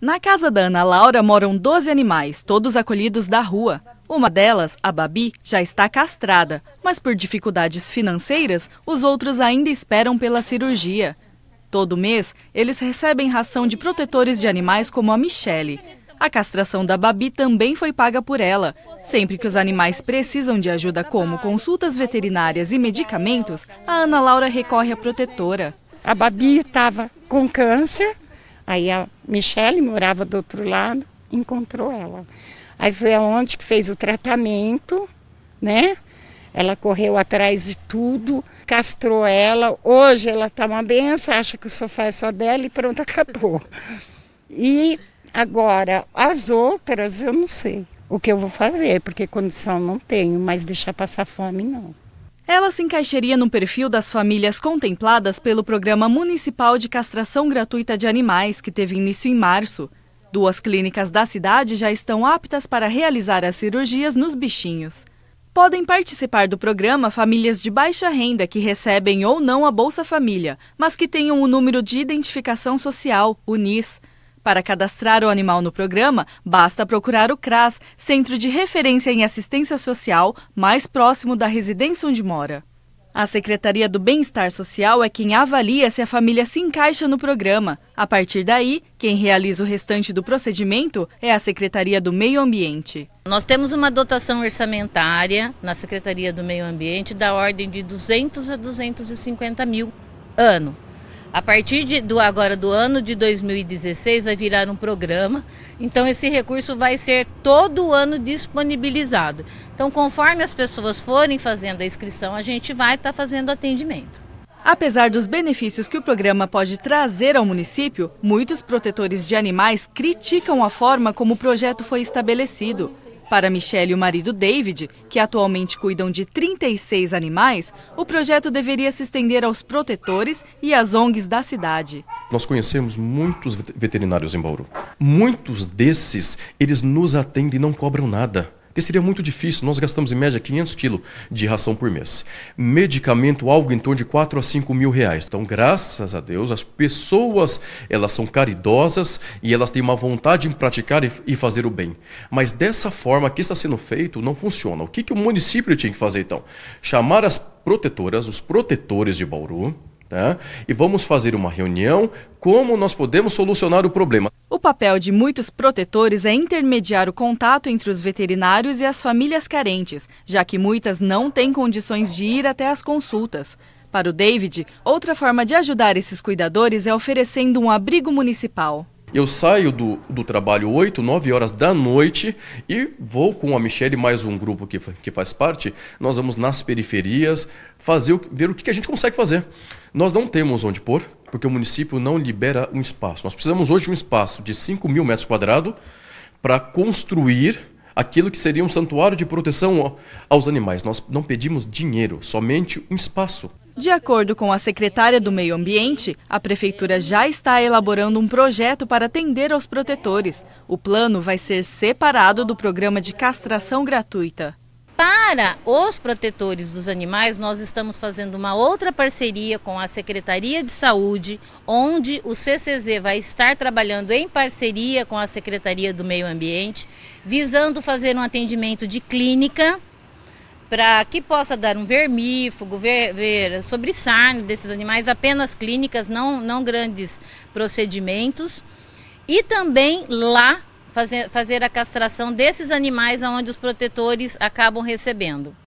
Na casa da Ana Laura moram 12 animais, todos acolhidos da rua. Uma delas, a Babi, já está castrada, mas por dificuldades financeiras, os outros ainda esperam pela cirurgia. Todo mês, eles recebem ração de protetores de animais como a Michele. A castração da Babi também foi paga por ela. Sempre que os animais precisam de ajuda como consultas veterinárias e medicamentos, a Ana Laura recorre à protetora. A Babi estava com câncer, Aí a Michelle morava do outro lado, encontrou ela. Aí foi aonde que fez o tratamento, né? Ela correu atrás de tudo, castrou ela. Hoje ela tá uma benção, acha que o sofá é só dela e pronto, acabou. E agora, as outras eu não sei o que eu vou fazer, porque condição não tenho, mas deixar passar fome não. Ela se encaixaria no perfil das famílias contempladas pelo Programa Municipal de Castração Gratuita de Animais, que teve início em março. Duas clínicas da cidade já estão aptas para realizar as cirurgias nos bichinhos. Podem participar do programa famílias de baixa renda que recebem ou não a Bolsa Família, mas que tenham o número de identificação social, o NIS. Para cadastrar o animal no programa, basta procurar o CRAS, Centro de Referência em Assistência Social, mais próximo da residência onde mora. A Secretaria do Bem-Estar Social é quem avalia se a família se encaixa no programa. A partir daí, quem realiza o restante do procedimento é a Secretaria do Meio Ambiente. Nós temos uma dotação orçamentária na Secretaria do Meio Ambiente da ordem de 200 a 250 mil ano. A partir de, do agora do ano de 2016 vai virar um programa. Então esse recurso vai ser todo ano disponibilizado. Então conforme as pessoas forem fazendo a inscrição, a gente vai estar tá fazendo atendimento. Apesar dos benefícios que o programa pode trazer ao município, muitos protetores de animais criticam a forma como o projeto foi estabelecido. Para Michelle e o marido David, que atualmente cuidam de 36 animais, o projeto deveria se estender aos protetores e às ONGs da cidade. Nós conhecemos muitos veterinários em Bauru. Muitos desses, eles nos atendem e não cobram nada. Porque seria muito difícil, nós gastamos em média 500 quilos de ração por mês. Medicamento, algo em torno de 4 a 5 mil reais. Então, graças a Deus, as pessoas, elas são caridosas e elas têm uma vontade em praticar e fazer o bem. Mas dessa forma que está sendo feito, não funciona. O que, que o município tinha que fazer então? Chamar as protetoras, os protetores de Bauru, Tá? E vamos fazer uma reunião como nós podemos solucionar o problema. O papel de muitos protetores é intermediar o contato entre os veterinários e as famílias carentes, já que muitas não têm condições de ir até as consultas. Para o David, outra forma de ajudar esses cuidadores é oferecendo um abrigo municipal. Eu saio do, do trabalho 8, 9 horas da noite e vou com a Michelle mais um grupo que, que faz parte. Nós vamos nas periferias fazer ver o que a gente consegue fazer. Nós não temos onde pôr, porque o município não libera um espaço. Nós precisamos hoje de um espaço de 5 mil metros quadrados para construir aquilo que seria um santuário de proteção aos animais. Nós não pedimos dinheiro, somente um espaço. De acordo com a secretária do Meio Ambiente, a Prefeitura já está elaborando um projeto para atender aos protetores. O plano vai ser separado do programa de castração gratuita. Para os protetores dos animais, nós estamos fazendo uma outra parceria com a Secretaria de Saúde, onde o CCZ vai estar trabalhando em parceria com a Secretaria do Meio Ambiente, visando fazer um atendimento de clínica para que possa dar um vermífugo, ver, ver sobre sarna desses animais, apenas clínicas, não, não grandes procedimentos. E também lá fazer, fazer a castração desses animais onde os protetores acabam recebendo.